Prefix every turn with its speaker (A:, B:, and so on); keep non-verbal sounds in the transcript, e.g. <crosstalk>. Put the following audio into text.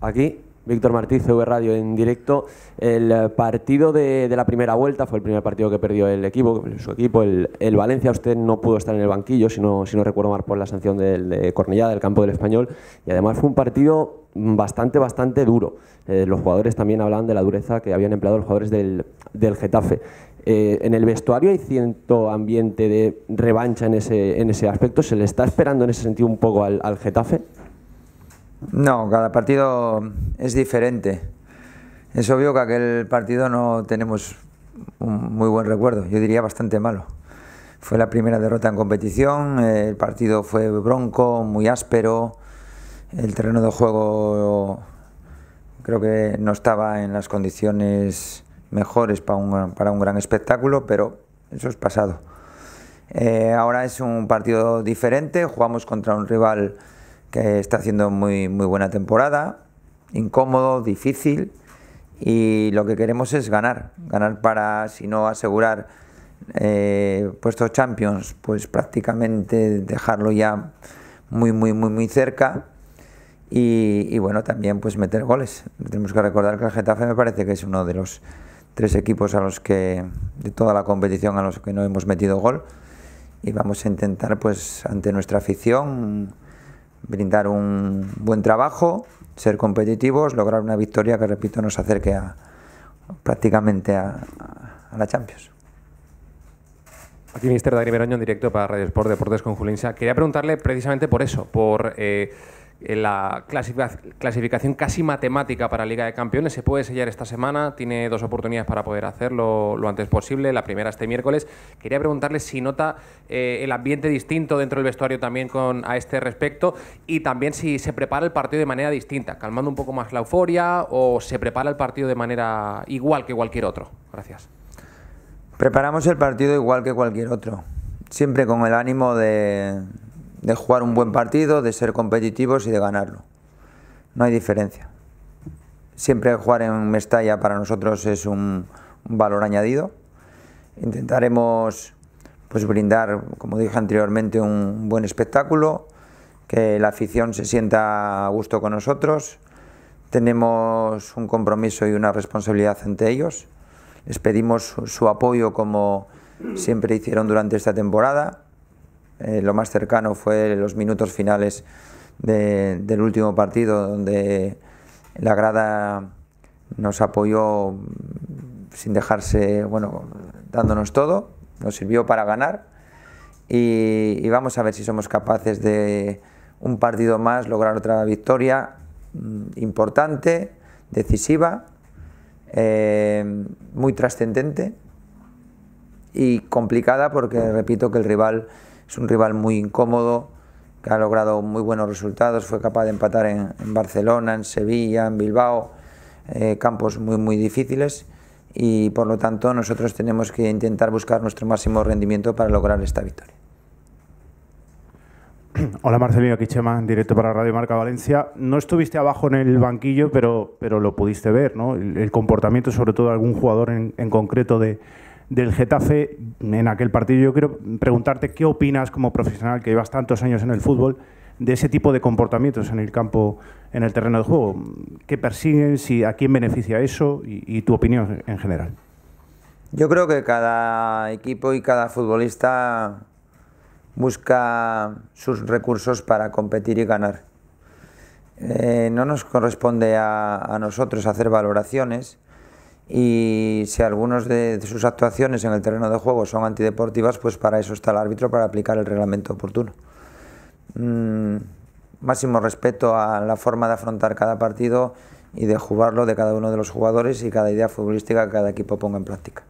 A: aquí Víctor Martí, CV Radio en directo. El eh, partido de, la primera vuelta fue el primer partido que perdió el equipo, su equipo, el, Valencia. Usted no pudo estar en el banquillo, si no, si no recuerdo mal, por la sanción de Cornellada del campo del español. Y además fue un partido bastante, bastante duro. Eh, los jugadores también hablaban de la dureza que habían empleado los jugadores del, del Getafe. Eh, en el vestuario hay cierto ambiente de revancha en ese, en ese aspecto. ¿Se le está esperando en ese sentido un
B: poco al Getafe? No, cada partido es diferente. Es obvio que aquel partido no tenemos un muy buen recuerdo, yo diría bastante malo. Fue la primera derrota en competición, el partido fue bronco, muy áspero, el terreno de juego creo que no estaba en las condiciones mejores para un, para un gran espectáculo, pero eso es pasado. Eh, ahora es un partido diferente, jugamos contra un rival que está haciendo muy, muy buena temporada, incómodo, difícil, y lo que queremos es ganar, ganar para, si no asegurar eh, puestos champions, pues prácticamente dejarlo ya muy, muy, muy, muy cerca. Y, y, bueno, también pues meter goles. Tenemos que recordar que el Getafe me parece que es uno de los tres equipos a los que, de toda la competición, a los que no hemos metido gol. Y vamos a intentar pues ante nuestra afición brindar un buen trabajo, ser competitivos, lograr una victoria que, repito, nos acerque a, prácticamente a, la Champions.
C: Aquí, Mister Dani Meroño, en directo para Radio Sport Deportes con Julinsa. Quería preguntarle precisamente por eso, por eh, la clasificación casi matemática para Liga de Campeones se puede sellar esta semana, tiene dos oportunidades para poder hacerlo lo antes posible, la primera este miércoles. Quería preguntarle si nota eh, el ambiente distinto dentro del vestuario también con, a este respecto y también si se prepara el partido de manera distinta, calmando un poco más la euforia o se prepara el partido de manera igual que cualquier otro.
B: Gracias. Preparamos el partido igual que cualquier otro, siempre con el ánimo de, de jugar un buen partido, de ser competitivos y de ganarlo. No hay diferencia. Siempre jugar en Mestalla para nosotros es un, valor añadido. Intentaremos pues brindar, como dije anteriormente, un buen espectáculo, que la afición se sienta a gusto con nosotros. Tenemos un compromiso y una responsabilidad ante ellos. Les pedimos su apoyo como siempre hicieron durante esta temporada eh, lo más cercano fue los minutos finales del último partido, donde la grada nos apoyó sin dejarse, bueno, dándonos todo, nos sirvió para ganar y, vamos a ver si somos capaces de un partido más lograr otra victoria mm, importante, decisiva, eh, muy trascendente y complicada porque repito que el rival es un rival muy incómodo, que ha logrado muy buenos resultados, fue capaz de empatar en, Barcelona, en Sevilla, en Bilbao, eh, campos muy, muy difíciles y por lo tanto nosotros tenemos que intentar buscar nuestro máximo rendimiento para lograr esta victoria.
D: <clears throat> Hola Marcelino Quichema, en directo para Radio Marca Valencia. No estuviste abajo en el banquillo, pero, pero lo pudiste ver, ¿no? El, comportamiento, sobre todo, de algún jugador en concreto de, del Getafe en aquel partido. Yo quiero preguntarte qué opinas como profesional que llevas tantos años en el fútbol de ese tipo de comportamientos en el campo, en el terreno de juego. ¿Qué persiguen? Si, ¿A quién beneficia eso? Y, tu opinión en general.
B: Yo creo que cada equipo y cada futbolista busca sus recursos para competir y ganar. Eh, no nos corresponde a, a nosotros hacer valoraciones y si algunas de, sus actuaciones en el terreno de juego son antideportivas, pues para eso está el árbitro, para aplicar el reglamento oportuno. Mm, máximo respeto a la forma de afrontar cada partido y de jugarlo de cada uno de los jugadores y cada idea futbolística que cada equipo ponga en práctica.